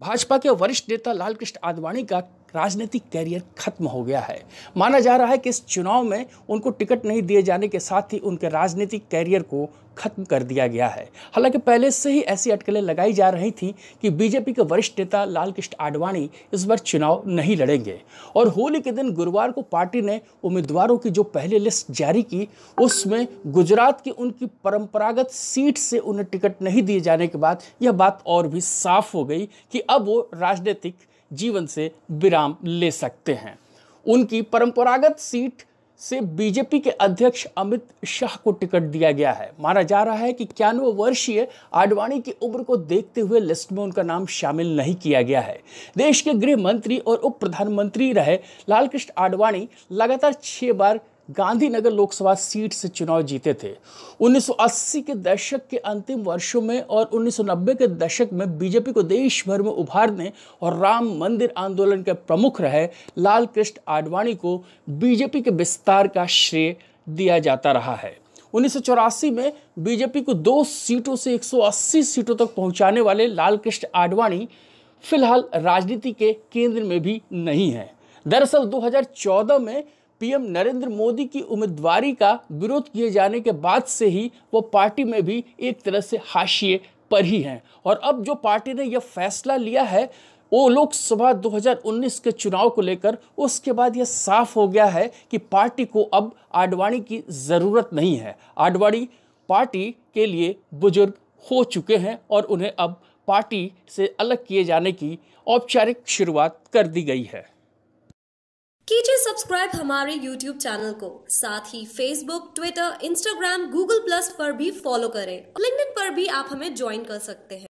भाजपा के वरिष्ठ नेता लालकृष्ण आडवाणी का राजनीतिक कैरियर खत्म हो गया है माना जा रहा है कि इस चुनाव में उनको टिकट नहीं दिए जाने के साथ ही उनके राजनीतिक कैरियर को खत्म कर दिया गया है हालांकि पहले से ही ऐसी अटकलें लगाई जा रही थी कि बीजेपी के वरिष्ठ नेता लालकृष्ण आडवाणी इस बार चुनाव नहीं लड़ेंगे और होली के दिन गुरुवार को पार्टी ने उम्मीदवारों की जो पहली लिस्ट जारी की उसमें गुजरात की उनकी परंपरागत सीट से उन्हें टिकट नहीं दिए जाने के बाद यह बात और भी साफ हो गई कि अब वो राजनीतिक जीवन से विराम ले सकते हैं उनकी परंपरागत सीट से बीजेपी के अध्यक्ष अमित शाह को टिकट दिया गया है माना जा रहा है कि इक्यानवे वर्षीय आडवाणी की उम्र को देखते हुए लिस्ट में उनका नाम शामिल नहीं किया गया है देश के गृह मंत्री और उप प्रधानमंत्री रहे लालकृष्ण आडवाणी लगातार छह बार गांधीनगर लोकसभा सीट से चुनाव जीते थे 1980 के दशक के अंतिम वर्षों में और 1990 के दशक में बीजेपी को देश भर में उभारने और राम मंदिर आंदोलन के प्रमुख रहे लाल कृष्ण आडवाणी को बीजेपी के विस्तार का श्रेय दिया जाता रहा है उन्नीस में बीजेपी को दो सीटों से 180 सीटों तक पहुंचाने वाले लाल कृष्ण आडवाणी फिलहाल राजनीति के केंद्र में भी नहीं है दरअसल 2014 में पीएम नरेंद्र मोदी की उम्मीदवारी का विरोध किए जाने के बाद से ही वो पार्टी में भी एक तरह से हाशिए पर ही हैं और अब जो पार्टी ने यह फैसला लिया है वो लोकसभा 2019 के चुनाव को लेकर उसके बाद यह साफ हो गया है कि पार्टी को अब आडवाणी की ज़रूरत नहीं है आडवाणी पार्टी के लिए बुजुर्ग हो चुके हैं और उन्हें अब पार्टी से अलग किए जाने की औपचारिक शुरुआत कर दी गई है कीजिए सब्सक्राइब हमारे यूट्यूब चैनल को साथ ही Facebook Twitter Instagram Google plus पर भी फॉलो करें लिंक पर भी आप हमें ज्वाइन कर सकते हैं